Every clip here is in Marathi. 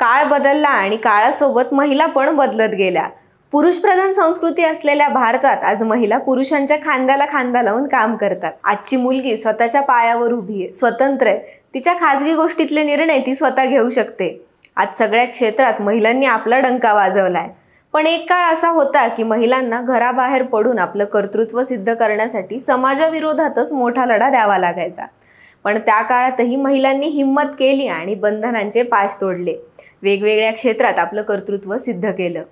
काळ बदलला आणि काळासोबत महिला पण बदलत गेल्या पुरुषप्रधान संस्कृती असलेल्या भारतात आज महिला पुरुषांच्या खांद्याला खांदा लावून काम करतात आजची मुलगी स्वतःच्या पायावर उभी आहे स्वतंत्र आहे तिच्या खाजगी गोष्टीतले निर्णय ती स्वतः घेऊ शकते आज सगळ्या क्षेत्रात महिलांनी आपला डंका वाजवलाय पण एक काळ असा होता की महिलांना घराबाहेर पडून आपलं कर्तृत्व सिद्ध करण्यासाठी समाजाविरोधातच मोठा लढा द्यावा लागायचा पण त्या काळातही महिलांनी हिंमत केली आणि बंधनांचे पाश तोडले वेगवेगळ्या क्षेत्रात आपलं कर्तृत्व सिद्ध केलं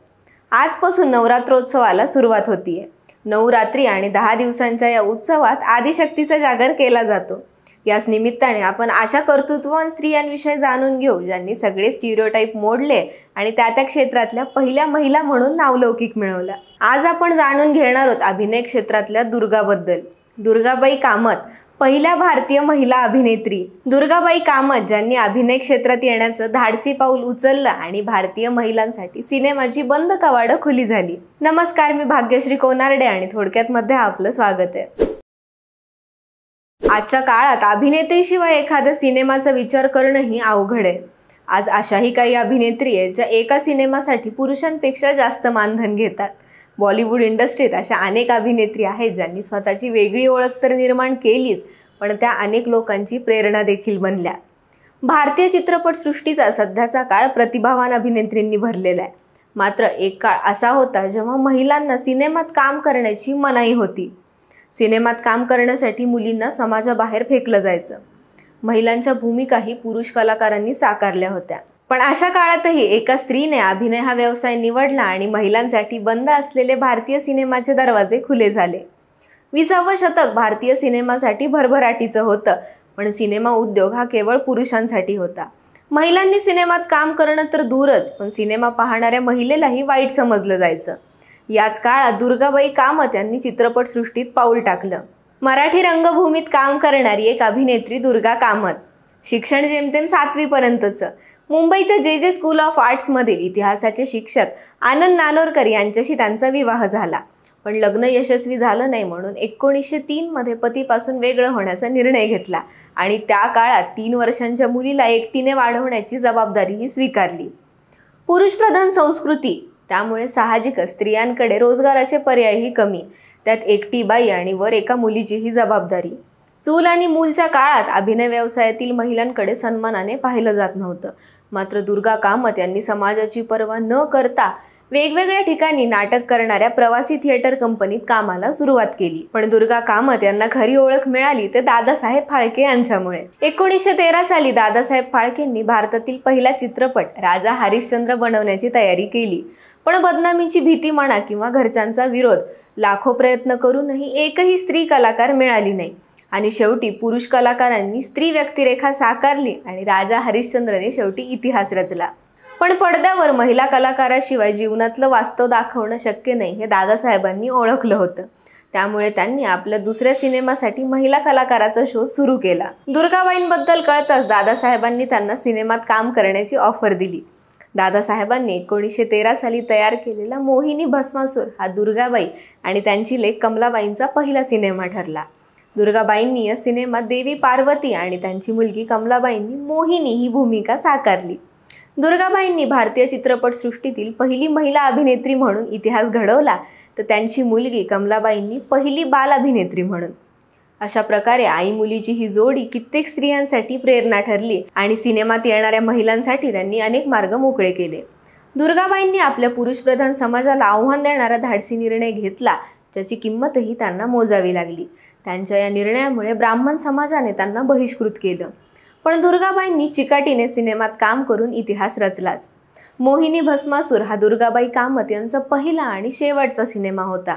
आजपासून नवरात्रोत्सवाला सुरुवात होतीये नऊ रात्री आणि दहा दिवसांच्या या उत्सवात आदिशक्तीचा जागर केला जातो याच निमित्ताने आपण अशा आणि स्त्रियांविषयी जाणून घेऊ ज्यांनी सगळे स्टिरिओटाईप मोडले आणि त्या त्या क्षेत्रातल्या पहिल्या महिला म्हणून नावलौकिक मिळवल्या आज आपण जाणून घेणार आहोत अभिनय क्षेत्रातल्या दुर्गाबद्दल दुर्गाबाई कामत पहिल्या भारतीय महिला अभिनेत्री दुर्गाबाई कामत ज्यांनी अभिनय क्षेत्रात येण्याचं धाडसी पाऊल उचललं आणि भारतीय महिलांसाठी सिनेमाची बंद कवाड खुली झाली नमस्कार मी भाग्यश्री कोनार्डे आणि थोडक्यात मध्ये आपलं स्वागत आहे आजच्या काळात अभिनेत्रीशिवाय एखाद्या सिनेमाचा विचार करणंही अवघड आहे आज अशाही काही अभिनेत्री आहेत ज्या एका सिनेमासाठी पुरुषांपेक्षा जास्त मानधन घेतात बॉलिवूड इंडस्ट्रीत अशा अनेक अभिनेत्री आहेत ज्यांनी स्वतःची वेगळी ओळख तर निर्माण केलीच पण त्या अनेक लोकांची प्रेरणा देखील बनल्या भारतीय चित्रपटसृष्टीचा सध्याचा काळ प्रतिभावान अभिनेत्रींनी भरलेला आहे मात्र एक काळ असा होता जेव्हा महिलांना सिनेमात काम करण्याची मनाई होती सिनेमात काम करण्यासाठी मुलींना समाजाबाहेर फेकलं जायचं महिलांच्या भूमिकाही पुरुष कलाकारांनी साकारल्या होत्या पण अशा काळातही एका स्त्रीने अभिनय हा व्यवसाय निवडला आणि महिलांसाठी बंद असलेले भारतीय सिनेमाचे दरवाजे खुले झाले विसावं शतक भारतीय सिनेमासाठी भरभराटीचं होतं पण सिनेमा उद्योग हा केवळ पुरुषांसाठी होता महिलांनी सिनेमात काम करणं तर दूरच पण सिनेमा पाहणाऱ्या महिलेलाही वाईट समजलं जायचं याच काळात दुर्गाबाई कामत यांनी चित्रपटसृष्टीत पाऊल टाकलं मराठी रंगभूमीत काम करणारी एक अभिनेत्री दुर्गा कामत शिक्षण जेमतेम सातवीपर्यंतचं मुंबईच्या जे जे स्कूल ऑफ आर्ट्समधील इतिहासाचे शिक्षक आनंद नानोरकर यांच्याशी त्यांचा विवाह झाला पण लग्न यशस्वी झालं नाही म्हणून एकोणीसशे तीनमध्ये पतीपासून वेगळं होण्याचा निर्णय घेतला आणि त्या काळात तीन वर्षांच्या मुलीला एकटीने वाढवण्याची जबाबदारीही स्वीकारली पुरुषप्रधान संस्कृती त्यामुळे साहजिकच स्त्रियांकडे रोजगाराचे पर्यायही कमी त्यात एकटी बाई आणि वर एका मुलीचीही जबाबदारी चूल आणि मूलच्या काळात अभिनय व्यवसायातील महिलांकडे सन्मानाने पाहिलं जात नव्हतं मात्र दुर्गा कामत यांनी समाजाची पर्वा न करता वेगवेगळ्या ठिकाणी नाटक करणाऱ्या प्रवासी थिएटर कंपनीत कामाला सुरुवात केली पण दुर्गा कामत यांना खरी ओळख मिळाली ते दादासाहेब फाळके यांच्यामुळे एकोणीसशे तेरा साली दादासाहेब फाळकेंनी भारतातील पहिला चित्रपट राजा हरिश्चंद्र बनवण्याची तयारी केली पण बदनामीची भीती म्हणा किंवा घरच्यांचा विरोध लाखो प्रयत्न करूनही एकही स्त्री कलाकार मिळाली नाही आणि शेवटी पुरुष कलाकारांनी स्त्री व्यक्तिरेखा साकारली आणि राजा हरिश्चंद्रने शेवटी इतिहास रचला पण पडद्यावर महिला कलाकाराशिवाय जीवनातलं वास्तव दाखवणं शक्य नाही हे दादासाहेबांनी ओळखलं होतं त्यामुळे त्यांनी आपल्या दुसऱ्या सिनेमासाठी महिला कलाकाराचा शोध सुरू केला दुर्गाबाईंबद्दल कळताच दादासाहेबांनी त्यांना सिनेमात काम करण्याची ऑफर दिली दादासाहेबांनी एकोणीसशे तेरा साली तयार केलेला मोहिनी भस्मासूर हा दुर्गाबाई आणि त्यांची लेख कमलाबाईंचा पहिला सिनेमा ठरला दुर्गाबाईंनी या सिनेमात देवी पार्वती आणि त्यांची मुलगी कमलाबाईंनी मोहिनी ही भूमिका साकारली दुर्गाबाईंनी भारतीय चित्रपटसृष्टीतील पहिली महिला अभिनेत्री म्हणून इतिहास घडवला तर त्यांची मुलगी कमलाबाईंनी पहिली बाल अभिनेत्री म्हणून अशा प्रकारे आई मुलीची ही जोडी कित्येक स्त्रियांसाठी प्रेरणा ठरली आणि सिनेमात येणाऱ्या महिलांसाठी त्यांनी अनेक मार्ग मोकळे केले दुर्गाबाईंनी आपल्या पुरुषप्रधान समाजाला आव्हान देणारा धाडसी निर्णय घेतला ज्याची किंमतही त्यांना मोजावी लागली त्यांच्या या निर्णयामुळे ब्राह्मण समाजाने त्यांना बहिष्कृत केलं पण दुर्गाबाईंनी चिकाटीने सिनेमात काम करून इतिहास रचलाच मोहिनी भस्मासूर हा दुर्गाबाई कामत यांचा पहिला आणि शेवटचा सिनेमा होता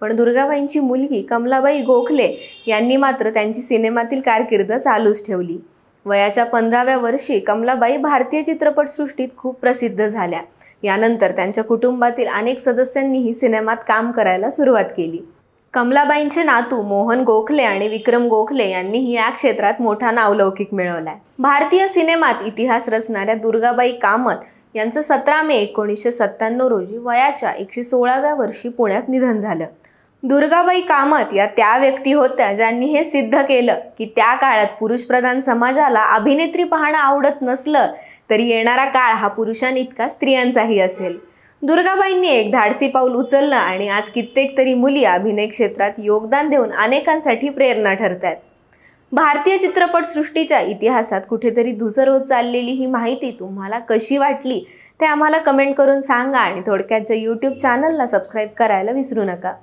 पण दुर्गाबाईंची मुलगी कमलाबाई गोखले यांनी मात्र त्यांची सिनेमातील कारकीर्द चालूच ठेवली वयाच्या पंधराव्या वर्षी कमलाबाई भारतीय चित्रपटसृष्टीत खूप प्रसिद्ध झाल्या यानंतर त्यांच्या कुटुंबातील अनेक सदस्यांनीही सिनेमात काम करायला सुरुवात केली कमलाबाईंचे नातू मोहन गोखले आणि विक्रम गोखले यांनीही या क्षेत्रात मोठा नावलौकिक मिळवलाय भारतीय सिनेमात इतिहास रचणाऱ्या दुर्गाबाई कामत यांचं सतरा मे एकोणीसशे सत्त्याण्णव रोजी वयाच्या एकशे सोळाव्या वर्षी पुण्यात निधन झालं दुर्गाबाई कामत या त्या व्यक्ती होत्या ज्यांनी हे सिद्ध केलं की त्या काळात पुरुषप्रधान समाजाला अभिनेत्री पाहणं आवडत नसलं तरी येणारा काळ हा इतका स्त्रियांचाही असेल दुर्गाबाईंनी एक धाडसी पाऊल उचललं आणि आज कित्येक तरी मुली अभिनय क्षेत्रात योगदान देऊन अनेकांसाठी प्रेरणा ठरतात आहेत भारतीय चित्रपटसृष्टीच्या इतिहासात कुठेतरी धुसर होत चाललेली ही माहिती तुम्हाला कशी वाटली ते आम्हाला कमेंट करून सांगा आणि थोडक्यातच्या यूट्यूब चॅनलला सबस्क्राईब करायला विसरू नका